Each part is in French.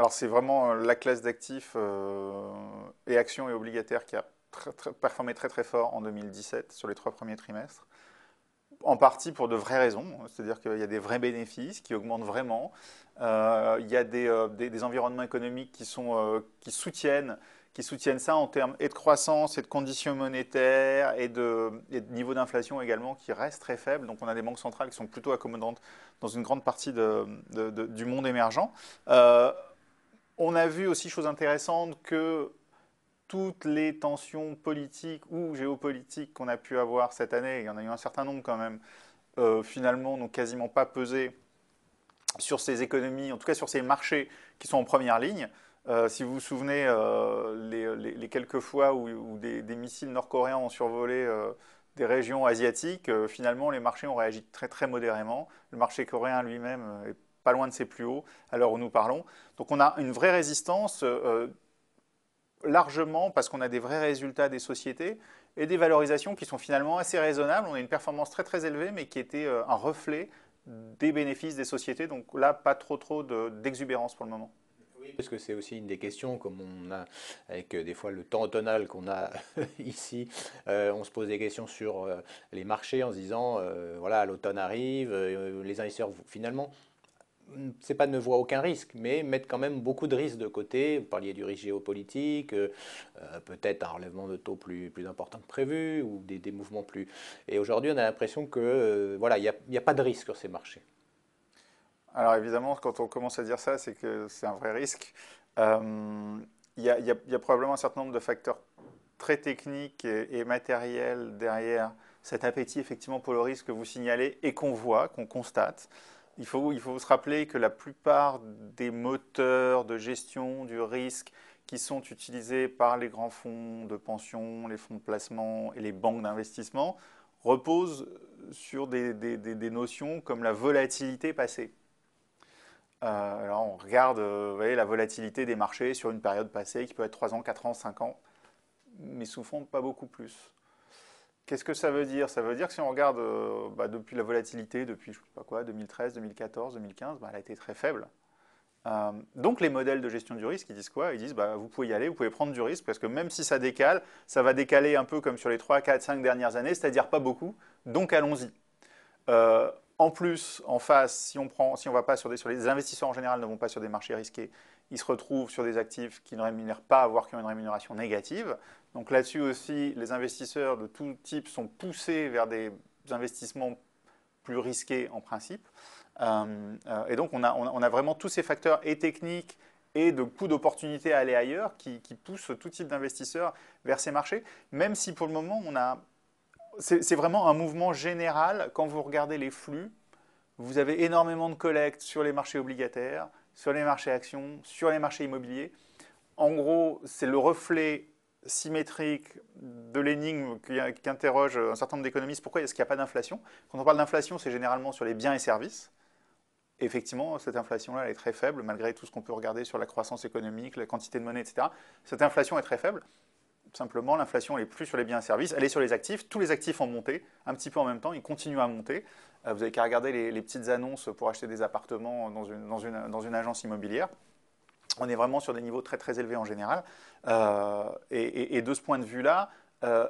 Alors c'est vraiment euh, la classe d'actifs euh, et actions et obligataires qui a performé très très fort en 2017 sur les trois premiers trimestres. En partie pour de vraies raisons, hein. c'est-à-dire qu'il y a des vrais bénéfices qui augmentent vraiment, euh, il y a des, environnements économiques qui, sont, qui, soutiennent, qui soutiennent ça en termes et de croissance et de conditions monétaires et de, niveau d'inflation également qui reste très faible. Donc on a des banques centrales qui sont plutôt accommodantes dans une grande partie de, du monde émergent. On a vu aussi, chose intéressante, que toutes les tensions politiques ou géopolitiques qu'on a pu avoir cette année, il y en a eu un certain nombre quand même, euh, finalement n'ont quasiment pas pesé sur ces économies, en tout cas sur ces marchés qui sont en première ligne. Euh, si vous vous souvenez, euh, les, quelques fois où, des, missiles nord-coréens ont survolé des régions asiatiques, finalement, les marchés ont réagi très très modérément. Le marché coréen lui-même est loin de ses plus hauts à l'heure où nous parlons. Donc on a une vraie résistance euh, euh, largement parce qu'on a des vrais résultats des sociétés et des valorisations qui sont finalement assez raisonnables. On a une performance très très élevée mais qui était euh, un reflet des bénéfices des sociétés. Donc là, pas trop trop d'exubérance pour le moment. parce que c'est aussi une des questions, comme on a avec des fois le temps tonal qu'on a ici, on se pose des questions sur les marchés en se disant, voilà, l'automne arrive, les investisseurs finalement c'est pas ne voir aucun risque, mais mettre quand même beaucoup de risques de côté. Vous parliez du risque géopolitique, euh, euh, peut-être un relèvement de taux plus, plus important que prévu, ou des, des mouvements plus. Et aujourd'hui, on a l'impression que euh, voilà, il n'y a, a, pas de risque sur ces marchés. Alors évidemment, quand on commence à dire ça, c'est que c'est un vrai risque. Il y, y, a probablement un certain nombre de facteurs très techniques et matériels derrière cet appétit effectivement pour le risque que vous signalez et qu'on voit, qu'on constate il faut, se rappeler que la plupart des moteurs de gestion du risque qui sont utilisés par les grands fonds de pension, les fonds de placement et les banques d'investissement reposent sur des, notions comme la volatilité passée. Euh, alors on regarde euh, la volatilité des marchés sur une période passée qui peut être 3 ans, 4 ans, 5 ans, mais souvent pas beaucoup plus. Qu'est-ce que ça veut dire Ça veut dire que si on regarde euh, bah, depuis la volatilité, depuis je sais pas quoi, 2013, 2014, 2015, elle a été très faible. Euh, donc les modèles de gestion du risque, ils disent quoi Ils disent bah, vous pouvez y aller, vous pouvez prendre du risque, parce que même si ça décale, ça va décaler un peu comme sur les 3, 4, 5 dernières années, c'est-à-dire pas beaucoup, donc allons-y. Euh, en plus, en face, si on prend, va pas sur des, sur les investisseurs en général ne vont pas sur des marchés risqués, ils se retrouvent sur des actifs qui ne rémunèrent pas, voire qui ont une rémunération négative. Donc là-dessus aussi, les investisseurs de tout type sont poussés vers des investissements plus risqués en principe. Euh, euh, et donc on a, vraiment tous ces facteurs et techniques et de coûts d'opportunité à aller ailleurs qui, poussent tout type d'investisseurs vers ces marchés, même si pour le moment on a... C'est vraiment un mouvement général quand vous regardez les flux vous avez énormément de collectes sur les marchés obligataires, sur les marchés actions, sur les marchés immobiliers. En gros, c'est le reflet symétrique de l'énigme qu'interroge un certain nombre d'économistes. Pourquoi est-ce qu'il n'y a pas d'inflation Quand on parle d'inflation, c'est généralement sur les biens et services. effectivement, cette inflation-là, elle est très faible, malgré tout ce qu'on peut regarder sur la croissance économique, la quantité de monnaie, etc. Cette inflation est très faible simplement, l'inflation n'est plus sur les biens et services, elle est sur les actifs. Tous les actifs ont monté, un petit peu en même temps, ils continuent à monter. Euh, vous n'avez qu'à regarder les, petites annonces pour acheter des appartements dans une, agence immobilière on est vraiment sur des niveaux très très élevés en général. Euh, et, de ce point de vue-là, euh,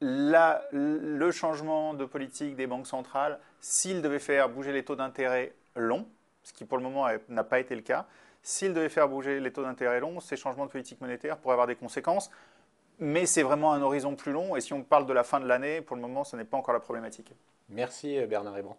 le changement de politique des banques centrales, s'il devait faire bouger les taux d'intérêt longs, ce qui pour le moment n'a pas été le cas, s'il devait faire bouger les taux d'intérêt longs, ces changements de politique monétaire pourraient avoir des conséquences. Mais c'est vraiment un horizon plus long. Et si on parle de la fin de l'année, pour le moment, ce n'est pas encore la problématique. Merci euh, Bernard Hébron.